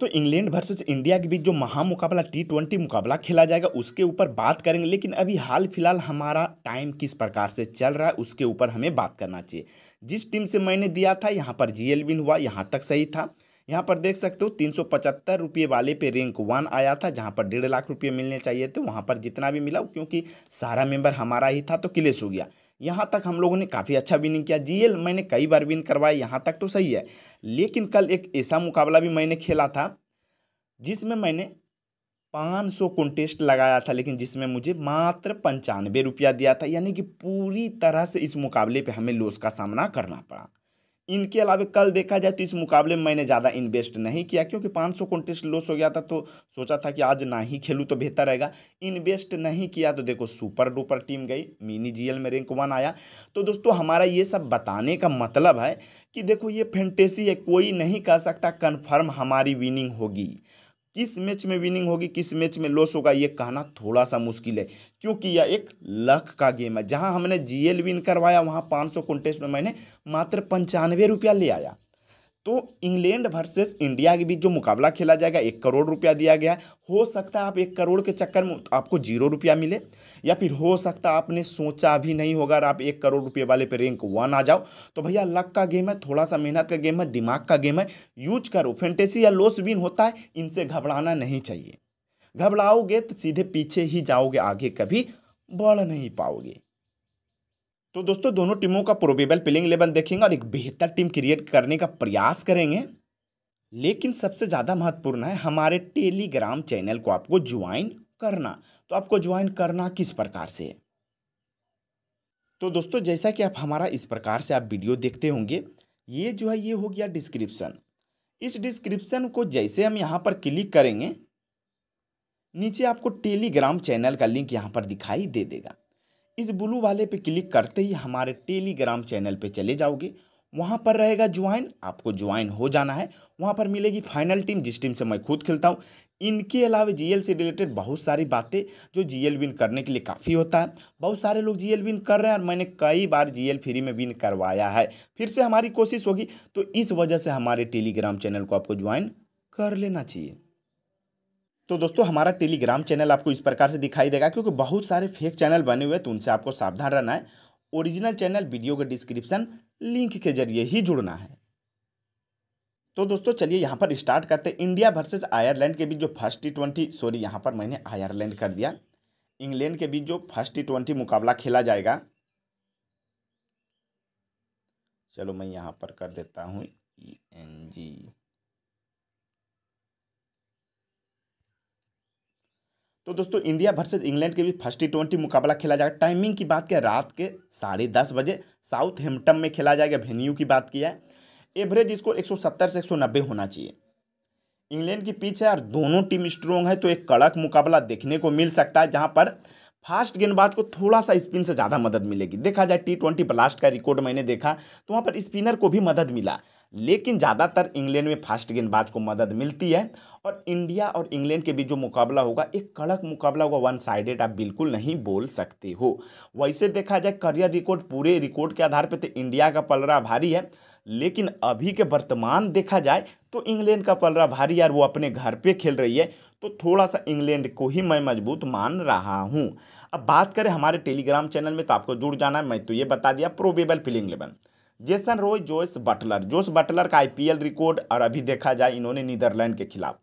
तो England versus India के बीच जो महामुकाबला टी ट्वेंटी मुकाबला खेला जाएगा उसके ऊपर बात करेंगे लेकिन अभी हाल फिलहाल हमारा टाइम किस प्रकार से चल रहा है उसके ऊपर हमें बात करना चाहिए जिस टीम से मैंने दिया था यहाँ पर जी एल विन हुआ यहाँ तक सही था यहाँ पर देख सकते हो तीन सौ पचहत्तर रुपये वाले पे रैंक वन आया था जहाँ पर डेढ़ लाख रुपये मिलने चाहिए थे वहाँ पर जितना भी मिला क्योंकि सारा मेम्बर हमारा ही था तो क्लेश हो गया यहाँ तक हम लोगों ने काफ़ी अच्छा विनिंग किया जीएल मैंने कई बार विन करवाया यहाँ तक तो सही है लेकिन कल एक ऐसा मुकाबला भी मैंने खेला था जिसमें मैंने 500 कॉन्टेस्ट लगाया था लेकिन जिसमें मुझे मात्र पंचानवे रुपया दिया था यानी कि पूरी तरह से इस मुकाबले पे हमें लोस का सामना करना पड़ा इनके अलावा कल देखा जाए तो इस मुकाबले में मैंने ज़्यादा इन्वेस्ट नहीं किया क्योंकि 500 सौ कॉन्टेस्ट लॉस हो गया था तो सोचा था कि आज ना ही खेलूँ तो बेहतर रहेगा इन्वेस्ट नहीं किया तो देखो सुपर डुपर टीम गई मिनी जीएल में रैंक वन आया तो दोस्तों हमारा ये सब बताने का मतलब है कि देखो ये फेंटेसी है कोई नहीं कह सकता कन्फर्म हमारी विनिंग होगी किस मैच में विनिंग होगी किस मैच में लॉस होगा ये कहना थोड़ा सा मुश्किल है क्योंकि यह एक लख का गेम है जहां हमने जीएल विन करवाया वहां 500 कॉन्टेस्ट में मैंने मात्र पंचानवे रुपया ले आया तो इंग्लैंड वर्सेस इंडिया के बीच जो मुकाबला खेला जाएगा एक करोड़ रुपया दिया गया है हो सकता है आप एक करोड़ के चक्कर में आपको जीरो रुपया मिले या फिर हो सकता आपने सोचा भी नहीं होगा अगर आप एक करोड़ रुपये वाले पे रैंक वन आ जाओ तो भैया लक का गेम है थोड़ा सा मेहनत का गेम है दिमाग का गेम है यूज करो फेंटेसी या लॉस विन होता है इनसे घबराना नहीं चाहिए घबराओगे तो सीधे पीछे ही जाओगे आगे कभी बढ़ नहीं पाओगे तो दोस्तों दोनों टीमों का प्रोबेबल प्लेइंग इलेवन देखेंगे और एक बेहतर टीम क्रिएट करने का प्रयास करेंगे लेकिन सबसे ज़्यादा महत्वपूर्ण है हमारे टेलीग्राम चैनल को आपको ज्वाइन करना तो आपको ज्वाइन करना किस प्रकार से तो दोस्तों जैसा कि आप हमारा इस प्रकार से आप वीडियो देखते होंगे ये जो है ये हो गया डिस्क्रिप्शन इस डिस्क्रिप्शन को जैसे हम यहाँ पर क्लिक करेंगे नीचे आपको टेलीग्राम चैनल का लिंक यहाँ पर दिखाई दे देगा इस ब्लू वाले पे क्लिक करते ही हमारे टेलीग्राम चैनल पे चले जाओगे वहाँ पर रहेगा ज्वाइन आपको ज्वाइन हो जाना है वहाँ पर मिलेगी फाइनल टीम जिस टीम से मैं खुद खेलता हूँ इनके अलावा जीएल से रिलेटेड बहुत सारी बातें जो जीएल विन करने के लिए काफ़ी होता है बहुत सारे लोग जीएल विन कर रहे हैं और मैंने कई बार जीएल फ्री में विन करवाया है फिर से हमारी कोशिश होगी तो इस वजह से हमारे टेलीग्राम चैनल को आपको ज्वाइन कर लेना चाहिए तो दोस्तों हमारा टेलीग्राम चैनल आपको इस प्रकार से दिखाई देगा क्योंकि बहुत सारे फेक चैनल बने हुए हैं तो उनसे आपको सावधान रहना है ओरिजिनल चैनल वीडियो के डिस्क्रिप्शन लिंक के जरिए ही जुड़ना है तो दोस्तों चलिए यहाँ पर स्टार्ट करते हैं इंडिया वर्सेज आयरलैंड के बीच जो फर्स्ट टी ट्वेंटी सॉरी यहाँ पर मैंने आयरलैंड कर दिया इंग्लैंड के बीच जो फर्स्ट टी ट्वेंटी मुकाबला खेला जाएगा चलो मैं यहाँ पर कर देता हूँ ई एन जी तो दोस्तों इंडिया वर्सेज इंग्लैंड के बीच फर्स्ट ट्वेंटी मुकाबला खेला जाएगा टाइमिंग की बात किया रात के साढ़े दस बजे साउथ हेम्पटन में खेला जाएगा वेन्यू की बात किया है एवरेज स्कोर 170 से 190 होना चाहिए इंग्लैंड की पिच है और दोनों टीम स्ट्रोंग है तो एक कड़क मुकाबला देखने को मिल सकता है जहाँ पर फास्ट गेंदबाज को थोड़ा सा स्पिन से ज़्यादा मदद मिलेगी देखा जाए टी ट्वेंटी ब्लास्ट का रिकॉर्ड मैंने देखा तो वहाँ पर स्पिनर को भी मदद मिला लेकिन ज़्यादातर इंग्लैंड में फास्ट गेंदबाज को मदद मिलती है और इंडिया और इंग्लैंड के बीच जो मुकाबला होगा एक कड़क मुकाबला होगा वन साइडेड आप बिल्कुल नहीं बोल सकते हो वैसे देखा जाए करियर रिकॉर्ड पूरे रिकॉर्ड के आधार पर तो इंडिया का पलरा भारी है लेकिन अभी के वर्तमान देखा जाए तो इंग्लैंड का पलरा भारी यार वो अपने घर पे खेल रही है तो थोड़ा सा इंग्लैंड को ही मैं मजबूत मान रहा हूँ अब बात करें हमारे टेलीग्राम चैनल में तो आपको जुड़ जाना है मैं तो ये बता दिया probable playing eleven Jason Roy Jos Buttler Jos Buttler का आईपीएल रिकॉर्ड और अभी देखा जाए इन्होंने नीदरलैंड के खिलाफ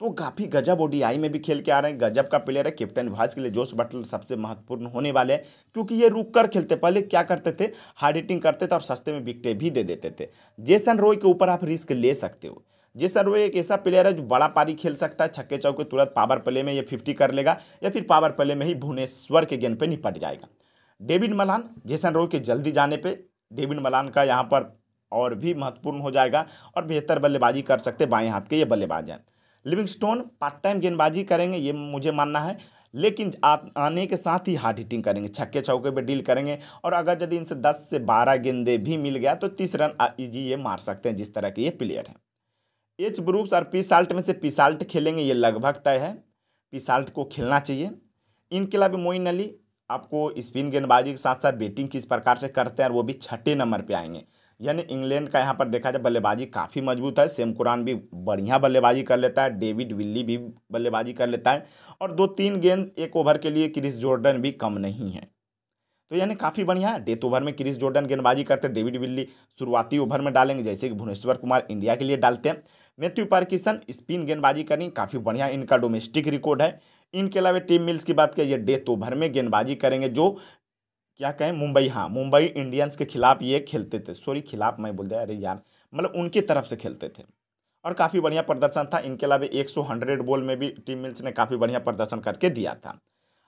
तो काफ़ी गजब ओडीआई में भी खेल के आ रहे हैं गजब का प्लेयर है कैप्टन विभाज के लिए जोश बटलर सबसे महत्वपूर्ण होने वाले हैं क्योंकि ये रुक कर खेलते पहले क्या करते थे हार्ड हिटिंग करते थे और सस्ते में विकटें भी दे देते थे जेसन रोय के ऊपर आप रिस्क ले सकते हो जेसन रोय एक ऐसा प्लेयर है जो बड़ा पारी खेल सकता है छक्के चौके तुरंत पावर प्ले में ये फिफ्टी कर लेगा या फिर पावर प्ले में ही भुवनेश्वर के गेंद पर निपट जाएगा डेविड मलान जेसन रोय के जल्दी जाने पर डेविन मलान का यहाँ पर और भी महत्वपूर्ण हो जाएगा और बेहतर बल्लेबाजी कर सकते बाएँ हाथ के ये बल्लेबाज हैं लिविंगस्टोन पार्ट टाइम गेंदबाजी करेंगे ये मुझे मानना है लेकिन आ, आने के साथ ही हार्ड हिटिंग करेंगे छक्के चौके पे डील करेंगे और अगर यदि इनसे 10 से 12 गेंदे भी मिल गया तो तीस रन ईजी ये मार सकते हैं जिस तरह के ये प्लेयर हैं एच ब्रूक्स और पी साल्ट में से पिसाल्ट खेलेंगे ये लगभग तय है पिसाल्ट को खेलना चाहिए इनके अलावा मोइन अली आपको स्पिन गेंदबाजी के साथ साथ बैटिंग किस प्रकार से करते हैं और वो भी छठे नंबर पे आएंगे यानी इंग्लैंड का यहाँ पर देखा जाए बल्लेबाजी काफ़ी मजबूत है सेम कुरान भी बढ़िया बल्लेबाजी कर लेता है डेविड विल्ली भी बल्लेबाजी कर लेता है और दो तीन गेंद एक ओवर के लिए क्रिस जॉर्डन भी कम नहीं है तो यानी काफ़ी बढ़िया है डेथ ओवर में क्रिस जॉर्डन गेंदबाजी करते हैं डेविड विल्ली शुरुआती ओवर में डालेंगे जैसे कि भुवनेश्वर कुमार इंडिया के लिए डालते हैं मैथ्यू पार्किसन स्पिन गेंदबाजी करनी काफ़ी बढ़िया इनका डोमेस्टिक रिकॉर्ड है इनके अलावा टीम मिल्स की बात करें ये डेथ ओवर तो में गेंदबाजी करेंगे जो क्या कहें मुंबई हाँ मुंबई इंडियंस के खिलाफ ये खेलते थे सॉरी खिलाफ मैं बोल दिया अरे यार मतलब उनकी तरफ से खेलते थे और काफ़ी बढ़िया प्रदर्शन था इनके अलावा सौ हंड्रेड बॉल में भी टीम मिल्स ने काफ़ी बढ़िया प्रदर्शन करके दिया था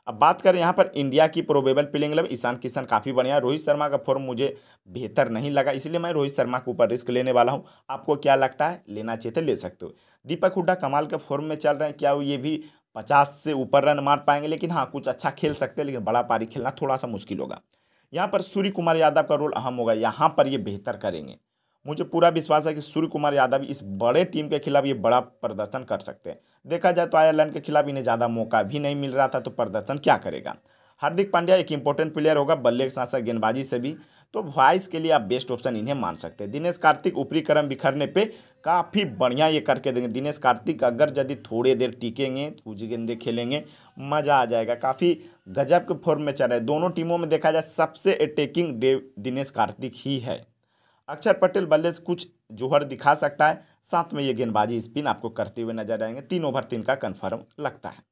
अब बात करें यहाँ पर इंडिया की probable playing eleven Ishan Kishan काफ़ी बढ़िया रोहित शर्मा का फॉर्म मुझे बेहतर नहीं लगा इसलिए मैं रोहित शर्मा के ऊपर रिस्क लेने वाला हूँ आपको क्या लगता है लेना चाहिए तो ले सकते हो दीपक हुड्डा कमाल के फॉर्म में चल रहे हैं क्या ये भी पचास से ऊपर रन मार पाएंगे लेकिन हाँ कुछ अच्छा खेल सकते हैं लेकिन बड़ा पारी खेलना थोड़ा सा मुश्किल होगा यहाँ पर सूर्य कुमार यादव का रोल अहम होगा यहाँ पर ये बेहतर करेंगे मुझे पूरा विश्वास है कि सूर्य कुमार यादव इस बड़े टीम के खिलाफ ये बड़ा प्रदर्शन कर सकते हैं देखा जाए तो आयरलैंड के खिलाफ इन्हें ज़्यादा मौका भी नहीं मिल रहा था तो प्रदर्शन क्या करेगा हार्दिक पांड्या एक इंपॉर्टेंट प्लेयर होगा बल्ले के साथ साथ गेंदबाजी से भी तो वॉइस के लिए आप बेस्ट ऑप्शन इन्हें मान सकते हैं दिनेश कार्तिक ऊपरी क्रम बिखरने पे काफ़ी बढ़िया ये करके देंगे दिनेश कार्तिक अगर यदि थोड़ी देर टिकेंगे कुछ गेंदे खेलेंगे मज़ा आ जाएगा काफ़ी गजब के फॉर्म में चल रहे दोनों टीमों में देखा जाए सबसे अटैकिंग दिनेश कार्तिक ही है अक्षर पटेल बल्ले से कुछ जोहर दिखा सकता है साथ में ये गेंदबाजी स्पिन आपको करते हुए नजर आएंगे तीन ओवर तीन का कन्फर्म लगता है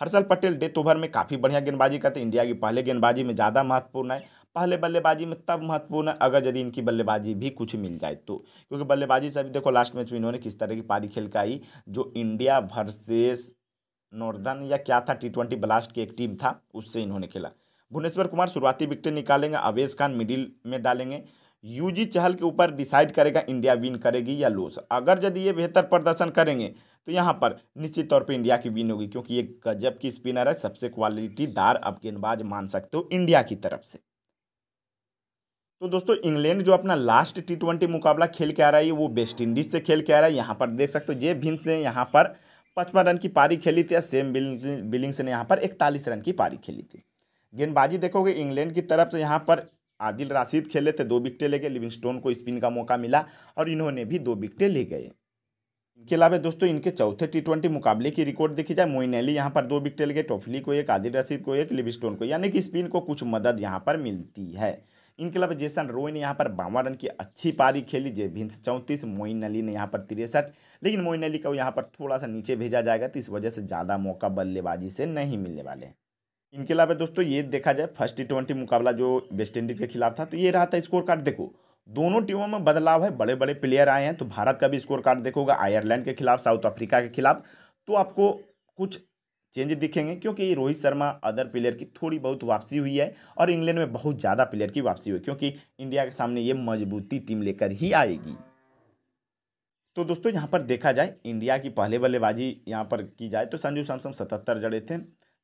हर्षल पटेल डेथ ओवर में काफ़ी बढ़िया गेंदबाजी करते हैं इंडिया की पहले गेंदबाजी में ज़्यादा महत्वपूर्ण है पहले बल्लेबाजी में तब महत्वपूर्ण है अगर यदि इनकी बल्लेबाजी भी कुछ मिल जाए तो क्योंकि बल्लेबाजी से अभी देखो लास्ट मैच में इन्होंने किस तरह की पारी खेल का आई जो इंडिया वर्सेस नॉर्दर्न या क्या था टी ट्वेंटी ब्लास्ट की एक टीम था उससे इन्होंने खेला भुवनेश्वर कुमार शुरुआती विकटें निकालेंगे अवेश खान मिडिल में डालेंगे यूजी चहल के ऊपर डिसाइड करेगा इंडिया विन करेगी या लूज अगर यदि ये बेहतर प्रदर्शन करेंगे तो यहाँ पर निश्चित तौर पे इंडिया की विन होगी क्योंकि ये गजब की स्पिनर है सबसे क्वालिटीदार आप गेंदबाज मान सकते हो इंडिया की तरफ से तो दोस्तों इंग्लैंड जो अपना लास्ट टी ट्वेंटी मुकाबला खेल के आ रहा है वो वेस्ट इंडीज से खेल के आ रहा है यहाँ पर देख सकते हो जे भिन्स ने यहाँ पर पचपन रन की पारी खेली थी सेम बिलिंग्स ने यहाँ पर इकतालीस रन की पारी खेली थी गेंदबाजी देखोगे इंग्लैंड की तरफ से यहाँ पर आदिल राशिद खेले थे दो विकटें ले गए लिविंगस्टोन को स्पिन का मौका मिला और इन्होंने भी दो विकटें ले गए इनके अलावा दोस्तों इनके चौथे टी ट्वेंटी मुकाबले की रिकॉर्ड देखी जाए मोइन अली यहाँ पर दो विकटें ले गए टोफली को एक आदिल रशीद को एक लिविस्टोन को यानी कि स्पिन को कुछ मदद यहाँ पर मिलती है इनके अलावा जेसन रोय ने यहाँ पर बावन रन की अच्छी पारी खेली भिंस चौंतीस मोइन अली ने यहाँ पर तिरसठ लेकिन मोइन अली को यहाँ पर थोड़ा सा नीचे भेजा जाएगा तो इस वजह से ज़्यादा मौका बल्लेबाजी से नहीं मिलने वाले इनके अलावा दोस्तों ये देखा जाए फर्स्ट टी ट्वेंटी मुकाबला जो वेस्ट इंडीज़ के खिलाफ था तो ये रहा था स्कोर कार्ड देखो दोनों टीमों में बदलाव है बड़े बड़े प्लेयर आए हैं तो भारत का भी स्कोर कार्ड देखोगा आयरलैंड के खिलाफ साउथ अफ्रीका के खिलाफ तो आपको कुछ चेंज दिखेंगे क्योंकि रोहित शर्मा अदर प्लेयर की थोड़ी बहुत वापसी हुई है और इंग्लैंड में बहुत ज़्यादा प्लेयर की वापसी हुई क्योंकि इंडिया के सामने ये मजबूती टीम लेकर ही आएगी तो दोस्तों यहाँ पर देखा जाए इंडिया की पहले बल्लेबाजी यहाँ पर की जाए तो संजू सैमसन सतहत्तर जड़े थे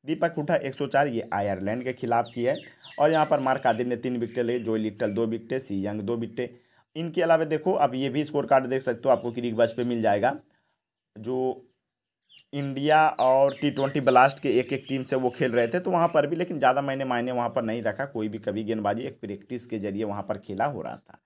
दीपक सौ 104 ये आयरलैंड के खिलाफ की है और यहाँ पर मार्क आदिम ने तीन विकटे लिए जोई लिट्टल दो विकटे सी यंग दो विकटे इनके अलावा देखो आप ये भी स्कोर कार्ड देख सकते हो आपको क्रिक बस पे मिल जाएगा जो इंडिया और टी ट्वेंटी ब्लास्ट के एक एक टीम से वो खेल रहे थे तो वहाँ पर भी लेकिन ज़्यादा मैंने मायने वहाँ पर नहीं रखा कोई भी कभी गेंदबाजी एक प्रैक्टिस के जरिए वहाँ पर खेला हो रहा था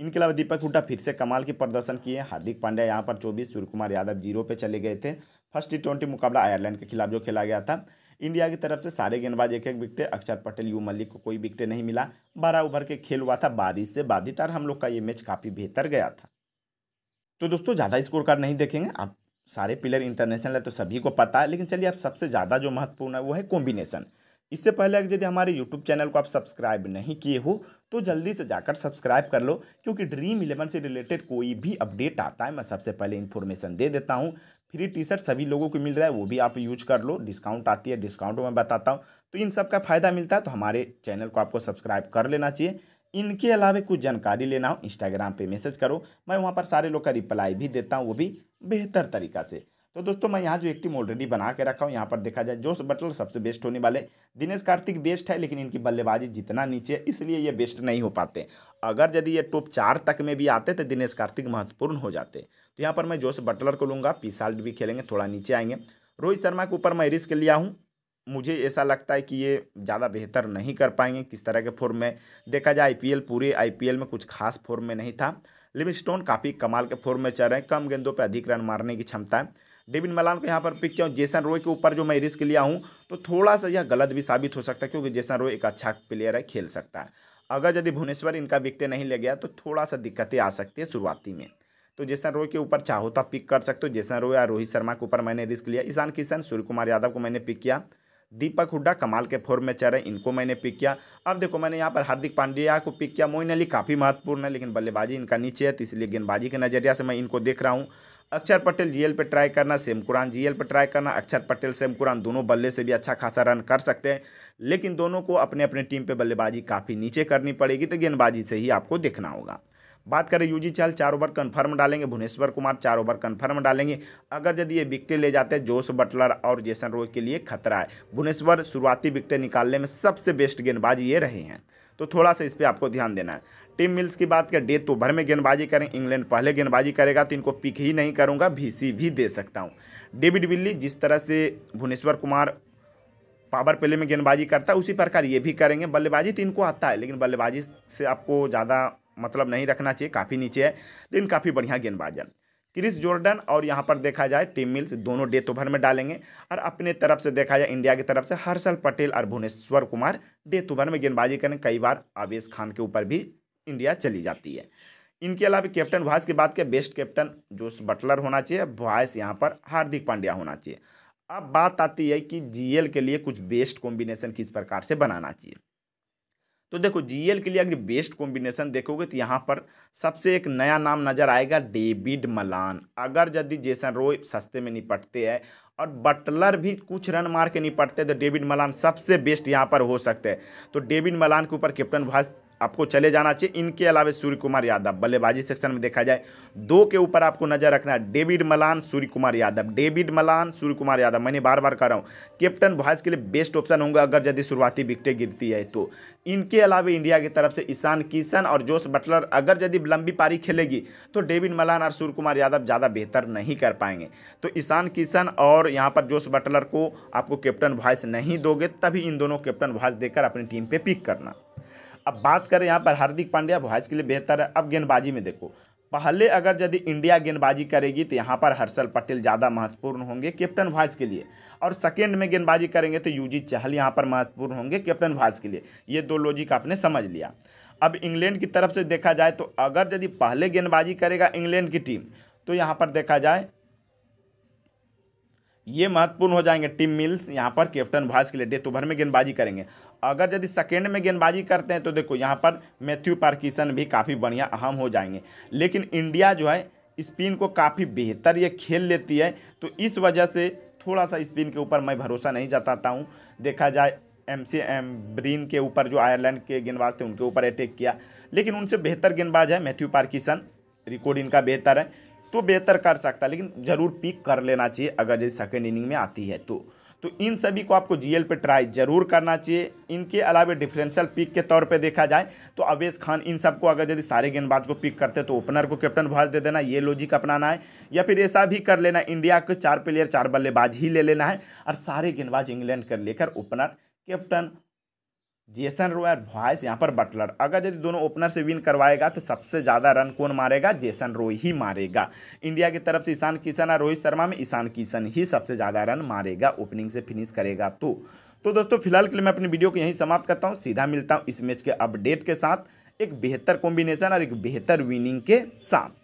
इनके अलावा दीपक हुड्डा फिर से कमाल की प्रदर्शन किए हार्दिक पांड्या यहाँ पर चौबीस सूर्य कुमार यादव जीरो पे चले गए थे फर्स्ट टी ट्वेंटी मुकाबला आयरलैंड के खिलाफ जो खेला गया था इंडिया की तरफ से सारे गेंदबाज एक एक विकटे अक्षर पटेल यू मलिक को कोई विकटे नहीं मिला बारह ओवर के खेल हुआ था बारिश से बाधित और हम लोग का ये मैच काफ़ी बेहतर गया था तो दोस्तों ज़्यादा स्कोर कार्ड नहीं देखेंगे आप सारे प्लेयर इंटरनेशनल है तो सभी को पता है लेकिन चलिए आप सबसे ज़्यादा जो महत्वपूर्ण है वो है कॉम्बिनेशन इससे पहले यदि हमारे यूट्यूब चैनल को आप सब्सक्राइब नहीं किए हो तो जल्दी से जाकर सब्सक्राइब कर लो क्योंकि ड्रीम इलेवन से रिलेटेड कोई भी अपडेट आता है मैं सबसे पहले इन्फॉर्मेशन दे देता हूँ फ्री टी शर्ट सभी लोगों को मिल रहा है वो भी आप यूज कर लो डिस्काउंट आती है डिस्काउंट में बताता हूँ तो इन सब का फ़ायदा मिलता है तो हमारे चैनल को आपको सब्सक्राइब कर लेना चाहिए इनके अलावा कुछ जानकारी लेना हो इंस्टाग्राम पे मैसेज करो मैं वहाँ पर सारे लोग का रिप्लाई भी देता हूँ वो भी बेहतर तरीका से तो दोस्तों मैं यहाँ जो एक टीम ऑलरेडी बना के रखा हूँ यहाँ पर देखा जाए जोश बटलर सबसे बेस्ट होने वाले दिनेश कार्तिक बेस्ट है लेकिन इनकी बल्लेबाजी जितना नीचे है इसलिए ये बेस्ट नहीं हो पाते अगर यदि ये टॉप चार तक में भी आते तो दिनेश कार्तिक महत्वपूर्ण हो जाते तो यहाँ पर मैं जोश बटलर को लूँगा पीसाल्ट भी खेलेंगे थोड़ा नीचे आएंगे रोहित शर्मा के ऊपर मैं रिस्क लिया हूँ मुझे ऐसा लगता है कि ये ज़्यादा बेहतर नहीं कर पाएंगे किस तरह के फॉर्म में देखा जाए आई पूरे आई में कुछ खास फॉर्म में नहीं था लिविंग काफ़ी कमाल के फॉर्म में चल रहे हैं कम गेंदों पर अधिक रन मारने की क्षमता है डेविन मलान को यहाँ पर पिक किया जेसन रोय के ऊपर जो मैं रिस्क लिया हूँ तो थोड़ा सा यह गलत भी साबित हो सकता है क्योंकि जेसन रोय एक अच्छा प्लेयर है खेल सकता है अगर यदि भुवनेश्वर इनका विकटे नहीं ले गया तो थोड़ा सा दिक्कतें आ सकती है शुरुआती में तो जेसन रोय के ऊपर चाहो तो पिक कर सकते हो जेसन रोय या रोहित शर्मा के ऊपर मैंने रिस्क लिया ईशान किशन सूर्य कुमार यादव को मैंने पिक किया दीपक हुड्डा कमाल के फॉर्म में चल रहे इनको मैंने पिक किया अब देखो मैंने यहाँ पर हार्दिक पांड्या को पिक किया मोइन अली काफ़ी महत्वपूर्ण है लेकिन बल्लेबाजी इनका नीचे है तो इसलिए गेंदबाजी के नज़रिया से मैं इनको देख रहा हूँ अक्षर पटेल जीएल पे ट्राई करना सेम कुरान जीएल पे ट्राई करना अक्षर पटेल सेम कुरान दोनों बल्ले से भी अच्छा खासा रन कर सकते हैं लेकिन दोनों को अपने अपने टीम पे बल्लेबाजी काफ़ी नीचे करनी पड़ेगी तो गेंदबाजी से ही आपको देखना होगा बात करें यूजी चहल चार ओवर कन्फर्म डालेंगे भुवनेश्वर कुमार चार ओवर कन्फर्म डालेंगे अगर यदि ये विकटें ले जाते हैं जोश बटलर और जेसन रोय के लिए खतरा है भुवनेश्वर शुरुआती विकटें निकालने में सबसे बेस्ट गेंदबाजी ये रहे हैं तो थोड़ा सा इस पर आपको ध्यान देना है टीम मिल्स की बात करें डे तो भर में गेंदबाजी करें इंग्लैंड पहले गेंदबाजी करेगा तो इनको पिक ही नहीं करूँगा भी भी दे सकता हूँ डेविड बिल्ली जिस तरह से भुवनेश्वर कुमार पावर प्ले में गेंदबाजी करता है उसी प्रकार ये भी करेंगे बल्लेबाजी तो इनको आता है लेकिन बल्लेबाजी से आपको ज़्यादा मतलब नहीं रखना चाहिए काफ़ी नीचे है लेकिन काफ़ी बढ़िया गेंदबाजन क्रिस जॉर्डन और यहाँ पर देखा जाए टीम मिल्स दोनों डे तो भर में डालेंगे और अपने तरफ से देखा जाए इंडिया की तरफ से हर्षल पटेल और भुवनेश्वर कुमार तो भर में गेंदबाजी करें कई बार आवेश खान के ऊपर भी इंडिया चली जाती है इनके अलावा कैप्टन वॉयस की बात करें बेस्ट कैप्टन जो बटलर होना चाहिए वॉयस यहाँ पर हार्दिक पांड्या होना चाहिए अब बात आती है कि जीएल के लिए कुछ बेस्ट कॉम्बिनेशन किस प्रकार से बनाना चाहिए तो देखो जीएल के लिए अगर बेस्ट कॉम्बिनेशन देखोगे तो यहाँ पर सबसे एक नया नाम नज़र आएगा डेविड मलान अगर यदि जेसन रोय सस्ते में निपटते हैं और बटलर भी कुछ रन मार के निपटते हैं तो डेविड मलान सबसे बेस्ट यहाँ पर हो सकते हैं तो डेविड मलान के ऊपर कैप्टन भाई आपको चले जाना चाहिए इनके अलावा सूर्य कुमार यादव बल्लेबाजी सेक्शन में देखा जाए दो के ऊपर आपको नजर रखना है David Malan Suryakumar Yadav David Malan Suryakumar Yadav मैंने बार बार कह रहा हूँ कैप्टन वॉइस के लिए बेस्ट ऑप्शन होंगे अगर यदि शुरुआती विकटें गिरती है तो इनके अलावा इंडिया की तरफ से ईशान किशन और जोश बटलर अगर यदि लंबी पारी खेलेगी तो डेविड मलान और सूर्य कुमार यादव ज़्यादा बेहतर नहीं कर पाएंगे तो ईशान किशन और यहाँ पर जोश बटलर को आपको कैप्टन वॉइस नहीं दोगे तभी इन दोनों कैप्टन वॉइस देकर अपनी टीम पर पिक करना अब बात करें यहाँ पर हार्दिक पांड्या वॉइस के लिए बेहतर है अब गेंदबाजी में देखो पहले अगर यदि इंडिया गेंदबाजी करेगी तो यहाँ पर हर्षल पटेल ज़्यादा महत्वपूर्ण होंगे कैप्टन वाइस के लिए और सेकेंड में गेंदबाजी करेंगे तो यूजी चहल यहाँ पर महत्वपूर्ण होंगे कैप्टन वाइस के लिए ये दो लॉजिक आपने समझ लिया अब इंग्लैंड की तरफ से देखा जाए तो अगर यदि पहले गेंदबाजी करेगा इंग्लैंड की टीम तो यहाँ पर देखा जाए ये महत्वपूर्ण हो जाएंगे टीम मिल्स यहाँ पर कैप्टन वाइस के लिए डेथ ओवर तो में गेंदबाजी करेंगे अगर यदि सेकेंड में गेंदबाजी करते हैं तो देखो यहाँ पर मैथ्यू पार्किसन भी काफ़ी बढ़िया अहम हो जाएंगे लेकिन इंडिया जो है स्पिन को काफ़ी बेहतर ये खेल लेती है तो इस वजह से थोड़ा सा स्पिन के ऊपर मैं भरोसा नहीं जताता हूँ देखा जाए एम सी एम ब्रीन के ऊपर जो आयरलैंड के गेंदबाज थे उनके ऊपर अटैक किया लेकिन उनसे बेहतर गेंदबाज है मैथ्यू पार्किसन रिकॉर्ड इनका बेहतर है तो बेहतर कर सकता है लेकिन ज़रूर पिक कर लेना चाहिए अगर यदि सेकेंड इनिंग में आती है तो तो इन सभी को आपको जीएल पे ट्राई जरूर करना चाहिए इनके अलावा डिफरेंशियल पिक के तौर पे देखा जाए तो अवेश खान इन सबको अगर यदि सारे गेंदबाज को पिक करते तो ओपनर को कैप्टन भाज दे देना ये लॉजिक अपनाना है या फिर ऐसा भी कर लेना इंडिया के चार प्लेयर चार बल्लेबाज ही ले लेना है और सारे गेंदबाज इंग्लैंड कर लेकर ओपनर कैप्टन जेसन रॉय और भॉयस यहाँ पर बटलर अगर यदि दोनों ओपनर से विन करवाएगा तो सबसे ज़्यादा रन कौन मारेगा जेसन रोय ही मारेगा इंडिया की तरफ से ईशान किशन और रोहित शर्मा में ईशान किशन ही सबसे ज़्यादा रन मारेगा ओपनिंग से फिनिश करेगा तो तो दोस्तों फिलहाल के लिए मैं अपनी वीडियो को यहीं समाप्त करता हूँ सीधा मिलता हूँ इस मैच के अपडेट के साथ एक बेहतर कॉम्बिनेशन और एक बेहतर विनिंग के साथ